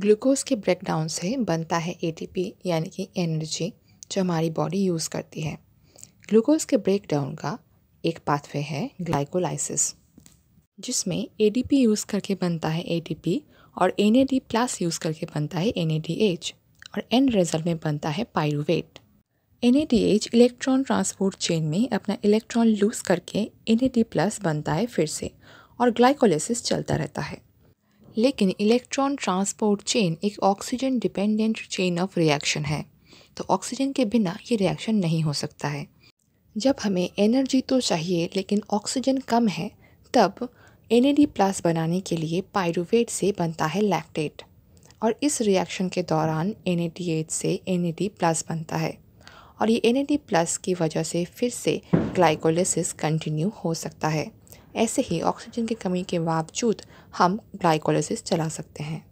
glucose के breakdown से बनता है एटीपी यानी कि एनर्जी जो हमारी बॉडी यूज़ करती है ग्लूकोज के ब्रेकडाउन का एक पाथवे है ग्लाइकोलाइसिस जिसमें एडीपी यूज़ करके बनता है एटीपी और एनएडी प्लस यूज़ करके बनता है एनएडीएच और एंड रिजल्ट में बनता है pyruvate NADH electron transport chain में अपना इलेक्ट्रॉन लूज करके एनएडी प्लस बनता है फिर से और ग्लाइकोलाइसिस चलता रहता है लेकिन इलेक्ट्रॉन ट्रांसपोर्ट चेन एक oxygen dependent chain of reaction है तो ऑक्सीजन के बिना ये रिएक्शन नहीं हो सकता है जब हमें एनर्जी तो चाहिए लेकिन ऑक्सीजन कम है तब एन प्लस बनाने के लिए पायरुवेट से बनता है लैक्टेट और इस रिएक्शन के दौरान एन से एन प्लस बनता है और ये एन प्लस की वजह से फिर से ग्लाइकोलिसिस कंटिन्यू हो सकता है ऐसे ही ऑक्सीजन की कमी के बावजूद हम ग्लाइकोलाइसिस चला सकते हैं